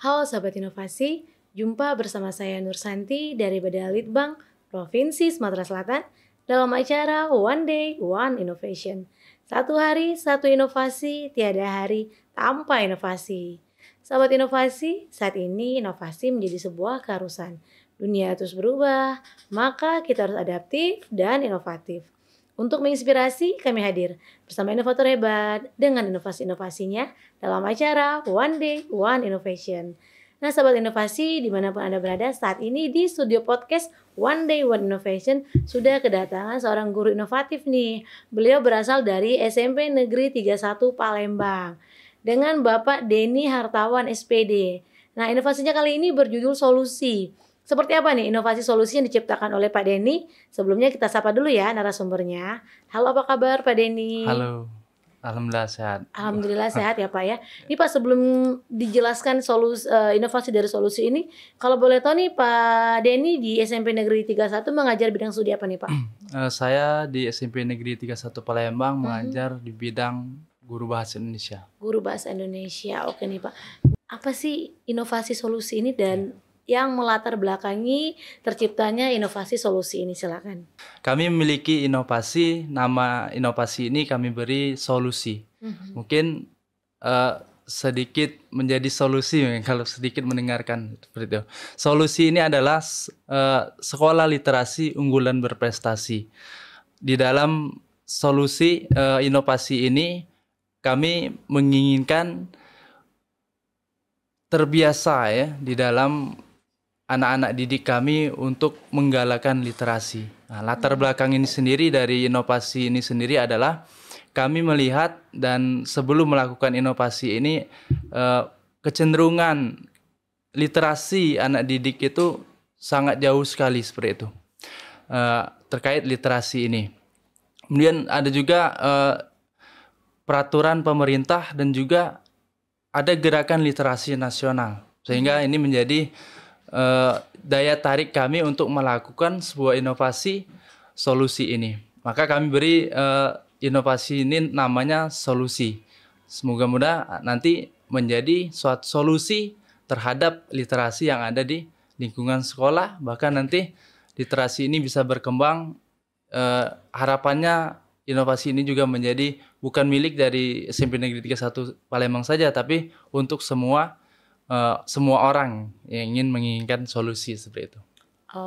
Halo Sahabat Inovasi, jumpa bersama saya Nur Santi dari Litbang, Provinsi Sumatera Selatan dalam acara One Day, One Innovation. Satu hari, satu inovasi, tiada hari tanpa inovasi. Sahabat inovasi, saat ini inovasi menjadi sebuah keharusan. Dunia terus berubah, maka kita harus adaptif dan inovatif. Untuk menginspirasi, kami hadir bersama inovator hebat dengan inovasi-inovasinya dalam acara One Day, One Innovation. Nah, sahabat inovasi, dimanapun Anda berada, saat ini di studio podcast One Day, One Innovation sudah kedatangan seorang guru inovatif nih. Beliau berasal dari SMP Negeri 31 Palembang dengan Bapak Denny Hartawan SPD. Nah, inovasinya kali ini berjudul Solusi seperti apa nih inovasi solusi yang diciptakan oleh Pak Denny? Sebelumnya kita sapa dulu ya narasumbernya. Halo apa kabar Pak Denny? Halo, Alhamdulillah sehat. Alhamdulillah sehat ya Pak ya. Ini Pak sebelum dijelaskan solusi eh, inovasi dari solusi ini, kalau boleh tahu nih Pak Denny di SMP Negeri 31 mengajar bidang studi apa nih Pak? Eh, saya di SMP Negeri 31 Palembang mhm. mengajar di bidang guru bahasa Indonesia. Guru bahasa Indonesia, oke nih Pak. Apa sih inovasi solusi ini dan ya yang melatar belakangi terciptanya inovasi solusi ini silakan. Kami memiliki inovasi, nama inovasi ini kami beri solusi. Mm-hmm. Mungkin uh, sedikit menjadi solusi kalau sedikit mendengarkan seperti itu. Solusi ini adalah uh, sekolah literasi unggulan berprestasi. Di dalam solusi uh, inovasi ini kami menginginkan terbiasa ya di dalam anak-anak didik kami untuk menggalakkan literasi. Nah, latar belakang ini sendiri dari inovasi ini sendiri adalah kami melihat dan sebelum melakukan inovasi ini eh, kecenderungan literasi anak didik itu sangat jauh sekali seperti itu eh, terkait literasi ini. Kemudian ada juga eh, peraturan pemerintah dan juga ada gerakan literasi nasional sehingga ini menjadi uh, daya tarik kami untuk melakukan sebuah inovasi solusi ini. Maka kami beri uh, inovasi ini namanya solusi. Semoga mudah nanti menjadi suatu solusi terhadap literasi yang ada di lingkungan sekolah. Bahkan nanti literasi ini bisa berkembang. Uh, harapannya inovasi ini juga menjadi bukan milik dari SMP Negeri 31 Palembang saja, tapi untuk semua uh, semua orang yang ingin menginginkan solusi seperti itu.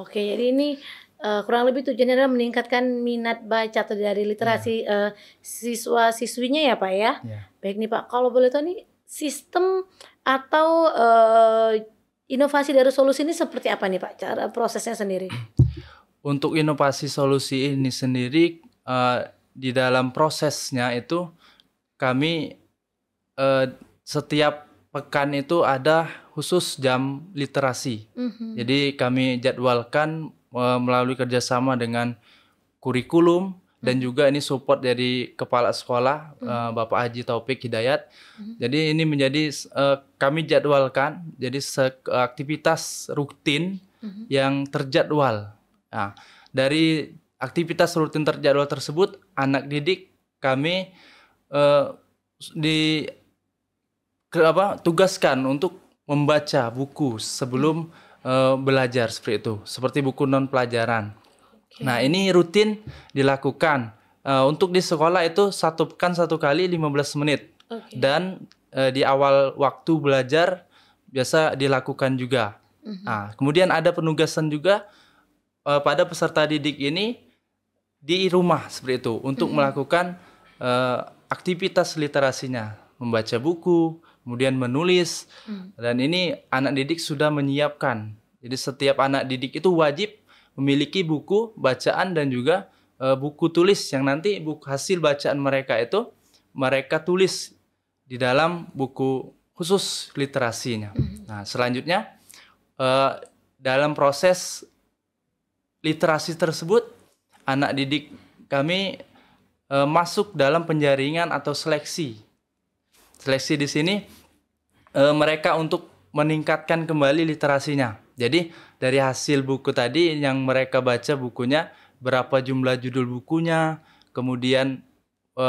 Oke, jadi ini uh, kurang lebih tujuannya adalah meningkatkan minat baca atau dari literasi yeah. Iya. uh, siswa siswinya ya pak ya. Yeah. Baik nih pak, kalau boleh tahu nih sistem atau uh, inovasi dari solusi ini seperti apa nih pak? Cara prosesnya sendiri? Untuk inovasi solusi ini sendiri uh, di dalam prosesnya itu kami uh, setiap pekan itu ada khusus jam literasi. Mm-hmm. Jadi kami jadwalkan uh, melalui kerjasama dengan kurikulum mm-hmm. dan mhm. juga ini support dari kepala sekolah mm-hmm. uh, Bapak Haji Taufik Hidayat. Mm-hmm. Jadi ini menjadi uh, kami jadwalkan jadi se- aktivitas rutin mm-hmm. yang terjadwal. Nah, dari aktivitas rutin terjadwal tersebut anak didik kami uh, di ke, apa tugaskan untuk membaca buku sebelum uh, belajar seperti itu, seperti buku non pelajaran. Okay. Nah, ini rutin dilakukan. Uh, untuk di sekolah itu satu pekan satu kali 15 menit. Okay. Dan uh, di awal waktu belajar biasa dilakukan juga. -hmm. Nah, kemudian ada penugasan juga uh, pada peserta didik ini di rumah seperti itu untuk -hmm. melakukan uh, aktivitas literasinya, membaca buku, kemudian menulis hmm. dan ini anak didik sudah menyiapkan. Jadi setiap anak didik itu wajib memiliki buku bacaan dan juga e, buku tulis yang nanti buku hasil bacaan mereka itu mereka tulis di dalam buku khusus literasinya. Hmm. Nah, selanjutnya e, dalam proses literasi tersebut anak didik kami eh, masuk dalam penjaringan atau seleksi seleksi di sini e, mereka untuk meningkatkan kembali literasinya. Jadi dari hasil buku tadi yang mereka baca bukunya berapa jumlah judul bukunya, kemudian e,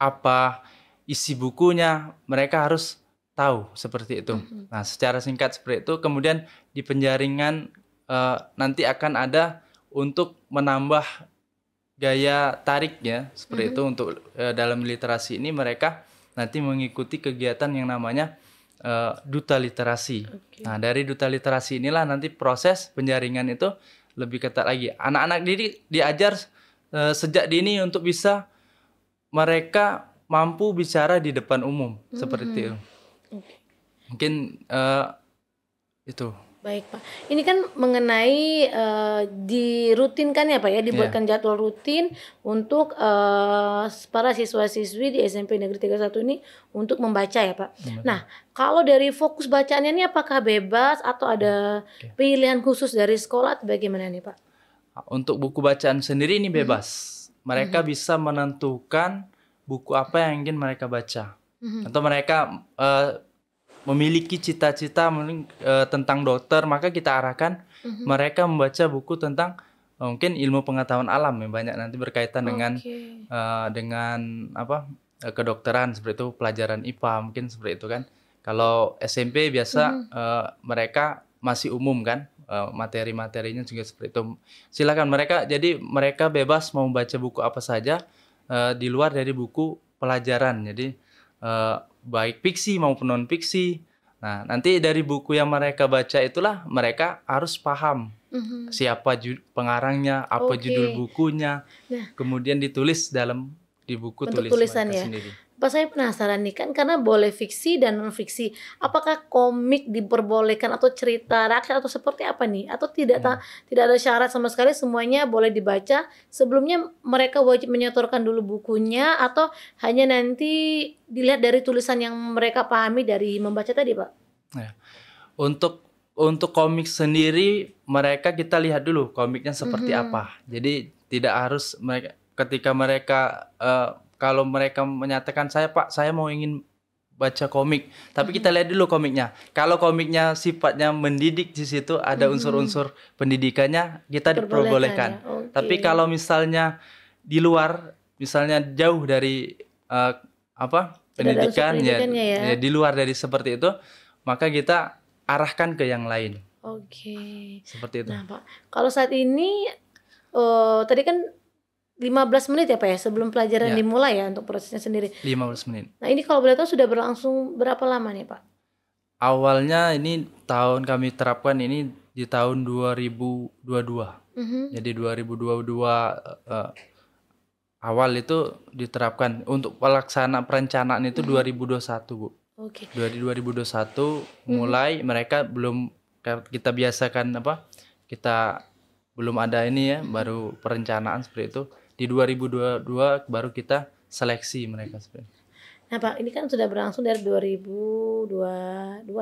apa isi bukunya, mereka harus tahu seperti itu. Mm-hmm. Nah, secara singkat seperti itu, kemudian di penjaringan e, nanti akan ada untuk menambah gaya tariknya seperti mm-hmm. itu untuk e, dalam literasi ini mereka nanti mengikuti kegiatan yang namanya uh, duta literasi. Okay. Nah, dari duta literasi inilah nanti proses penjaringan itu lebih ketat lagi. Anak-anak diri diajar uh, sejak dini untuk bisa mereka mampu bicara di depan umum mm -hmm. seperti mm-hmm. itu. Okay. Mungkin uh, itu. Baik Pak, ini kan mengenai uh, dirutinkan ya Pak ya, dibuatkan yeah. jadwal rutin untuk uh, para siswa-siswi di SMP Negeri 31 ini untuk membaca ya Pak. Nah, kalau dari fokus bacaannya ini apakah bebas atau ada okay. pilihan khusus dari sekolah atau bagaimana nih Pak? Untuk buku bacaan sendiri ini hmm. bebas. Mm -hmm. Mereka mm -hmm. bisa menentukan buku apa yang ingin mereka baca. Mm -hmm. Atau mereka... Uh, memiliki cita-cita eh, tentang dokter maka kita arahkan mm-hmm. mereka membaca buku tentang eh, mungkin ilmu pengetahuan alam yang banyak nanti berkaitan okay. dengan uh, dengan apa kedokteran seperti itu pelajaran IPA mungkin seperti itu kan kalau SMP biasa mm. uh, mereka masih umum kan uh, materi-materinya juga seperti itu silakan mereka jadi mereka bebas mau membaca buku apa saja uh, di luar dari buku pelajaran jadi uh, baik fiksi maupun non fiksi. Nah, nanti dari buku yang mereka baca itulah mereka harus paham mm-hmm. siapa pengarangnya, apa okay. judul bukunya, nah. kemudian ditulis dalam di buku Bentuk tulis tulisan ya. sendiri. Pak saya penasaran nih kan karena boleh fiksi dan non fiksi. Apakah komik diperbolehkan atau cerita rakyat atau seperti apa nih? Atau tidak hmm. tidak ada syarat sama sekali semuanya boleh dibaca. Sebelumnya mereka wajib menyetorkan dulu bukunya atau hanya nanti dilihat dari tulisan yang mereka pahami dari membaca tadi, Pak? Ya. Untuk untuk komik sendiri mereka kita lihat dulu komiknya seperti -hmm. apa. Jadi tidak harus mereka ketika mereka uh, kalau mereka menyatakan saya Pak, saya mau ingin baca komik, tapi kita lihat dulu komiknya. Kalau komiknya sifatnya mendidik di situ ada mm-hmm. unsur-unsur pendidikannya, kita diperbolehkan. Ya, okay. Tapi kalau misalnya di luar, misalnya jauh dari uh, apa pendidikan ya, ya. ya di luar dari seperti itu, maka kita arahkan ke yang lain. Oke. Okay. Seperti itu. Nah, Pak, kalau saat ini uh, tadi kan 15 menit ya Pak ya sebelum pelajaran ya. dimulai ya untuk prosesnya sendiri. 15 menit. Nah, ini kalau boleh tahu sudah berlangsung berapa lama nih Pak? Awalnya ini tahun kami terapkan ini di tahun 2022. Mm -hmm. Jadi 2022 uh, eh, eh, awal itu diterapkan untuk pelaksana perencanaan itu mm -hmm. 2021, Bu. Oke. Okay. 2021 mm -hmm. mulai mereka belum kita biasakan apa? Kita belum ada ini ya, baru perencanaan seperti itu di 2022 baru kita seleksi mereka sebenarnya. Nah Pak, ini kan sudah berlangsung dari 2022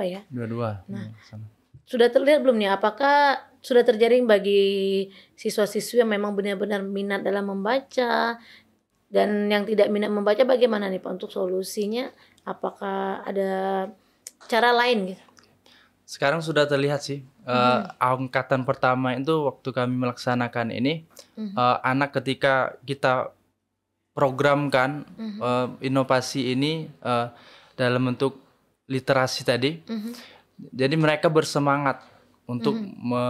ya? 22. Nah, iya, sama. sudah terlihat belum nih apakah sudah terjaring bagi siswa-siswi yang memang benar-benar minat dalam membaca dan yang tidak minat membaca bagaimana nih Pak untuk solusinya? Apakah ada cara lain gitu? Sekarang sudah terlihat sih uh, angkatan pertama itu waktu kami melaksanakan ini hmm. uh, anak ketika kita programkan hmm. uh, inovasi ini uh, dalam bentuk literasi tadi. Hmm. Jadi mereka bersemangat untuk hmm. me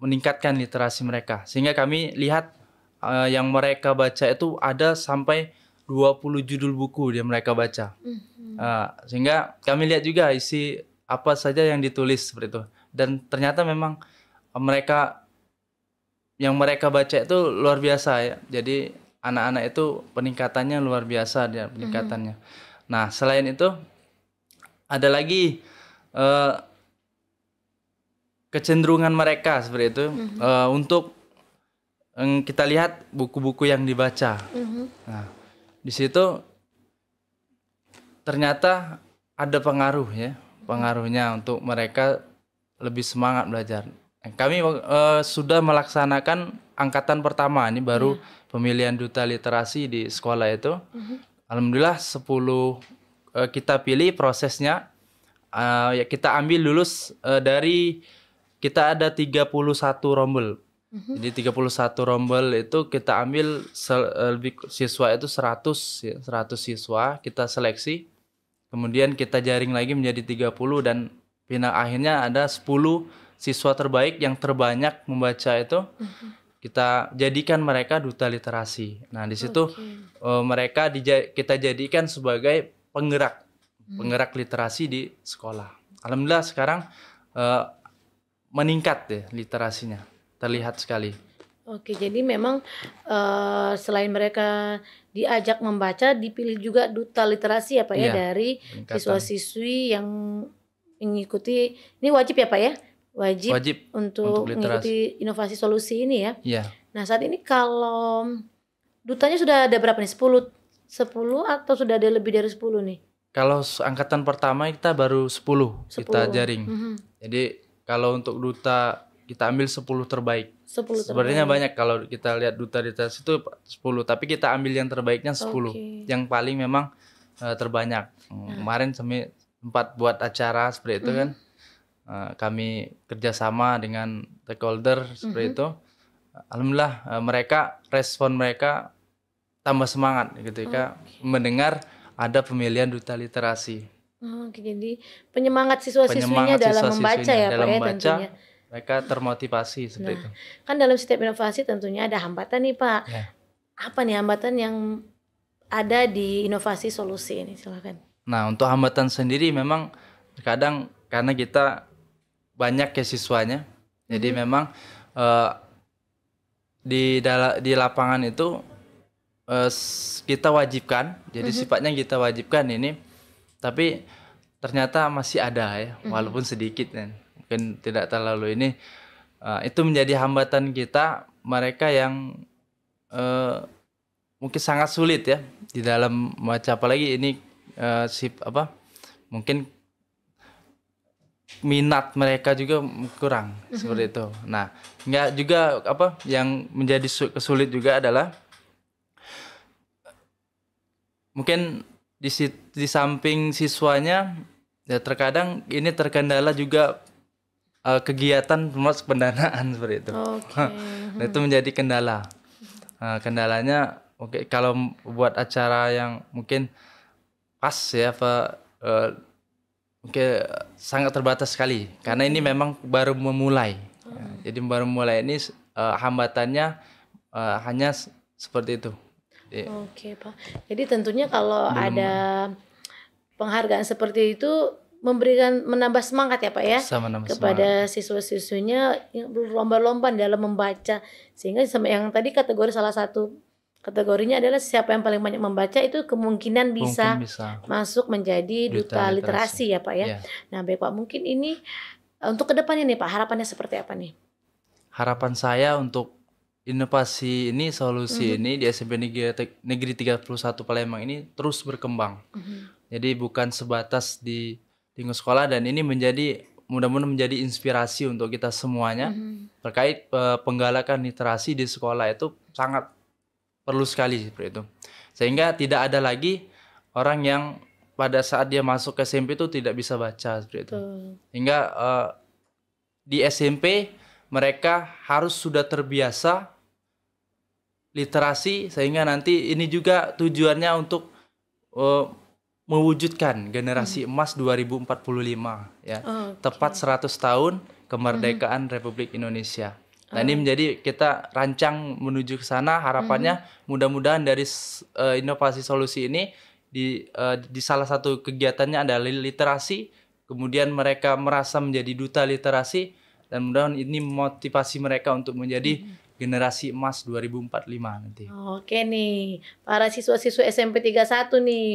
meningkatkan literasi mereka sehingga kami lihat uh, yang mereka baca itu ada sampai 20 judul buku yang mereka baca. Mm -hmm. uh, sehingga kami lihat juga isi apa saja yang ditulis seperti itu dan ternyata memang eh, mereka yang mereka baca itu luar biasa ya jadi anak-anak itu peningkatannya luar biasa dia peningkatannya mm -hmm. nah selain itu ada lagi uh, kecenderungan mereka seperti itu mm -hmm. uh, untuk um, kita lihat buku-buku yang dibaca. Mm -hmm. Nah, di situ ternyata ada pengaruh ya pengaruhnya untuk mereka lebih semangat belajar. Eh, kami uh, sudah melaksanakan angkatan pertama ini baru yeah. pemilihan duta literasi di sekolah itu. hmm Alhamdulillah 10 uh, eh, kita pilih prosesnya uh, ya kita ambil lulus uh, dari kita ada 31 rombel. Mhm. Jadi hmm Jadi 31 rombel itu kita ambil lebih siswa itu 100 ya, 100 siswa kita seleksi Kemudian kita jaring lagi menjadi 30 dan final akhirnya ada 10 siswa terbaik yang terbanyak membaca itu mm-hmm. kita jadikan mereka duta literasi. Nah, di situ okay. Eh, mereka dija kita jadikan sebagai penggerak hmm. penggerak literasi di sekolah. Alhamdulillah sekarang uh, meningkat deh ya literasinya. Terlihat sekali. Oke, jadi memang uh, selain mereka diajak membaca, dipilih juga duta literasi ya Pak ya, ya dari siswa-siswi yang mengikuti ini wajib ya Pak ya? Wajib, wajib untuk, untuk mengikuti inovasi solusi ini ya. ya. Nah, saat ini kalau dutanya sudah ada berapa nih? 10 10 atau sudah ada lebih dari 10 nih? Kalau angkatan pertama kita baru 10, 10. kita jaring. Mm -hmm. Jadi kalau untuk duta kita ambil 10 terbaik. 10 Sebenarnya banyak kalau kita lihat duta tes itu 10, tapi kita ambil yang terbaiknya 10. Okay. Yang paling memang uh, terbanyak. Hmm. Ya. Kemarin kami sempat buat acara seperti itu hmm. kan. Uh, kami kerjasama dengan stakeholder seperti -hmm. itu. Alhamdulillah uh, mereka respon mereka tambah semangat ketika gitu ya, okay. mendengar ada pemilihan duta literasi. Oh, jadi penyemangat siswa-siswinya penyemangat dalam siswa membaca ya, dalam Pak ya membaca, tentunya mereka termotivasi seperti nah, itu. Kan dalam setiap inovasi tentunya ada hambatan nih Pak. Ya. Apa nih hambatan yang ada di inovasi solusi ini? Silakan. Nah untuk hambatan sendiri memang kadang karena kita banyak ya siswanya, jadi mhm. memang uh, di di lapangan itu uh, kita wajibkan, jadi hmm. sifatnya kita wajibkan ini, tapi ternyata masih ada ya, mhm. walaupun sedikit kan. Ya mungkin tidak terlalu ini uh, itu menjadi hambatan kita mereka yang uh, mungkin sangat sulit ya di dalam apa lagi ini uh, eh, sip apa mungkin minat mereka juga kurang mm-hmm. seperti itu. Nah, nggak juga apa yang menjadi kesulit juga adalah mungkin di, di samping siswanya ya terkadang ini terkendala juga uh, kegiatan promosi pendanaan seperti itu. Okay. nah, itu menjadi kendala. Uh, kendalanya oke okay, kalau buat acara yang mungkin pas ya apa uh, sangat terbatas sekali karena ini memang baru memulai. Ya, hmm. jadi baru mulai ini uh, hambatannya uh, hanya seperti itu. Iya. Oke, okay, Pak. Jadi tentunya kalau Belum ada penghargaan seperti itu memberikan menambah semangat ya Pak ya kepada siswa-siswinya yang berlomba-lomba dalam membaca sehingga sama yang tadi kategori salah satu kategorinya adalah siapa yang paling banyak membaca itu kemungkinan bisa, bisa. masuk menjadi duta, literasi. literasi ya Pak ya. Yeah. Nah, baik Pak mungkin ini eh, untuk kedepannya nih Pak harapannya seperti apa nih? Harapan saya untuk inovasi ini solusi mm -hmm. ini di SMP Negeri, Negeri 31 Palembang ini terus berkembang. Mm -hmm. Jadi bukan sebatas di tinggal sekolah dan ini menjadi mudah-mudahan menjadi inspirasi untuk kita semuanya mm-hmm. terkait uh, eh, penggalakan literasi di sekolah itu sangat perlu sekali seperti itu sehingga tidak ada lagi orang yang pada saat dia masuk ke SMP itu tidak bisa baca seperti itu mm. hingga uh, eh, di SMP mereka harus sudah terbiasa literasi sehingga nanti ini juga tujuannya untuk uh, mewujudkan generasi hmm. emas 2045 ya. Oh, okay. Tepat 100 tahun kemerdekaan hmm. Republik Indonesia. Nah, ini oh. menjadi kita rancang menuju ke sana harapannya hmm. mudah-mudahan dari uh, inovasi solusi ini di uh, di salah satu kegiatannya adalah literasi, kemudian mereka merasa menjadi duta literasi dan mudah-mudahan ini motivasi mereka untuk menjadi hmm. generasi emas 2045 nanti. Oke nih, para siswa-siswa SMP 31 nih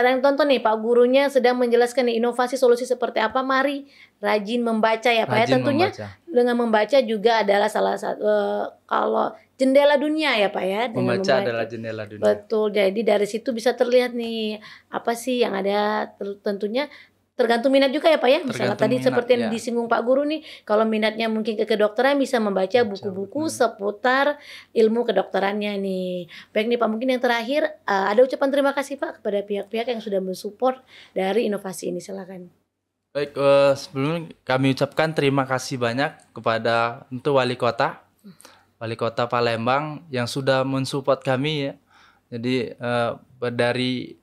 yang tonton nih Pak gurunya sedang menjelaskan nih, inovasi solusi seperti apa. Mari rajin membaca ya Pak. Ya. Rajin ya tentunya membaca. dengan membaca juga adalah salah satu uh, eh, kalau jendela dunia ya Pak ya. Dengan membaca, membaca adalah jendela dunia. Betul. Jadi dari situ bisa terlihat nih apa sih yang ada tentunya tergantung minat juga ya Pak ya. Misalnya tadi minat, seperti yang ya. disinggung Pak Guru nih, kalau minatnya mungkin ke kedokteran bisa membaca buku-buku seputar ilmu kedokterannya nih. Baik nih Pak, mungkin yang terakhir uh, ada ucapan terima kasih Pak kepada pihak-pihak yang sudah mensupport dari inovasi ini silakan. Baik, uh, sebelumnya kami ucapkan terima kasih banyak kepada untuk wali kota, wali kota Palembang yang sudah mensupport kami ya. Jadi uh, dari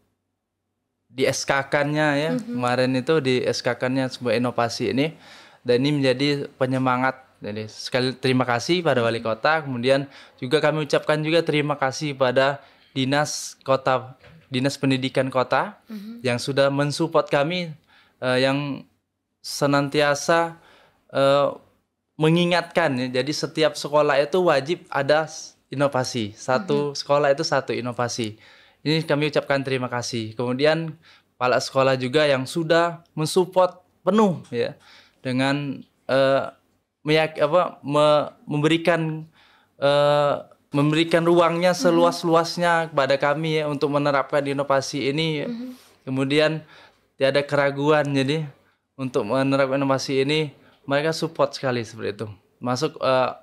di SKK-nya ya mm-hmm. kemarin itu di SKK-nya sebuah inovasi ini dan ini menjadi penyemangat jadi sekali terima kasih pada wali mhm. kota kemudian juga kami ucapkan juga terima kasih pada dinas kota dinas pendidikan kota mm-hmm. yang sudah mensupport kami uh, yang senantiasa uh, mengingatkan ya jadi setiap sekolah itu wajib ada inovasi satu mm-hmm. sekolah itu satu inovasi ini kami ucapkan terima kasih. Kemudian kepala sekolah juga yang sudah mensupport penuh ya dengan uh, meyak apa me, memberikan uh, memberikan ruangnya mm-hmm. seluas-luasnya kepada kami ya untuk menerapkan inovasi ini. Ya. Mm-hmm. Kemudian tiada keraguan jadi untuk menerapkan inovasi ini mereka support sekali seperti itu. Masuk uh,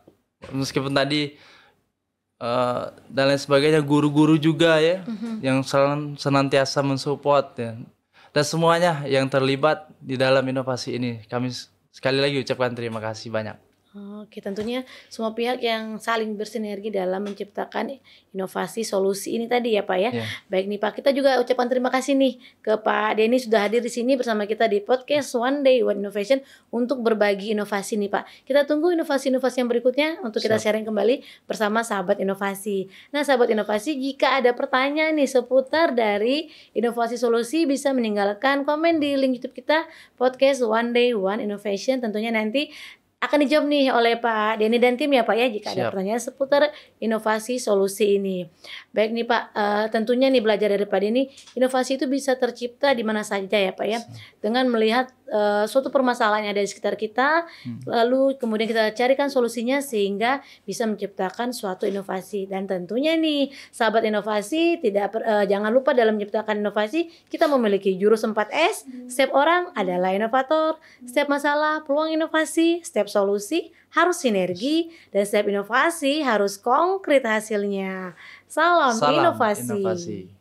meskipun tadi uh, dan lain sebagainya guru-guru juga ya mm-hmm. yang senantiasa mensupport ya dan semuanya yang terlibat di dalam inovasi ini kami sekali lagi ucapkan terima kasih banyak Oke, tentunya semua pihak yang saling bersinergi dalam menciptakan inovasi solusi ini tadi ya Pak ya. Yeah. Baik nih Pak, kita juga ucapan terima kasih nih ke Pak Denny sudah hadir di sini bersama kita di podcast One Day One Innovation untuk berbagi inovasi nih Pak. Kita tunggu inovasi-inovasi yang berikutnya untuk kita sharing kembali bersama sahabat inovasi. Nah, sahabat inovasi, jika ada pertanyaan nih seputar dari inovasi solusi bisa meninggalkan komen di link YouTube kita podcast One Day One Innovation. Tentunya nanti akan dijawab nih oleh Pak Denny dan tim ya Pak ya jika Siap. ada pertanyaan seputar inovasi solusi ini. Baik nih Pak, uh, tentunya nih belajar dari Pak Dini, inovasi itu bisa tercipta di mana saja ya Pak ya. Dengan melihat uh, suatu permasalahan yang ada di sekitar kita, hmm. lalu kemudian kita carikan solusinya sehingga bisa menciptakan suatu inovasi. Dan tentunya nih sahabat inovasi tidak per, uh, jangan lupa dalam menciptakan inovasi kita memiliki jurus 4S. Hmm. Setiap orang adalah inovator, hmm. setiap masalah peluang inovasi, setiap solusi harus sinergi dan setiap inovasi harus konkret hasilnya. Salam, Salam inovasi. inovasi.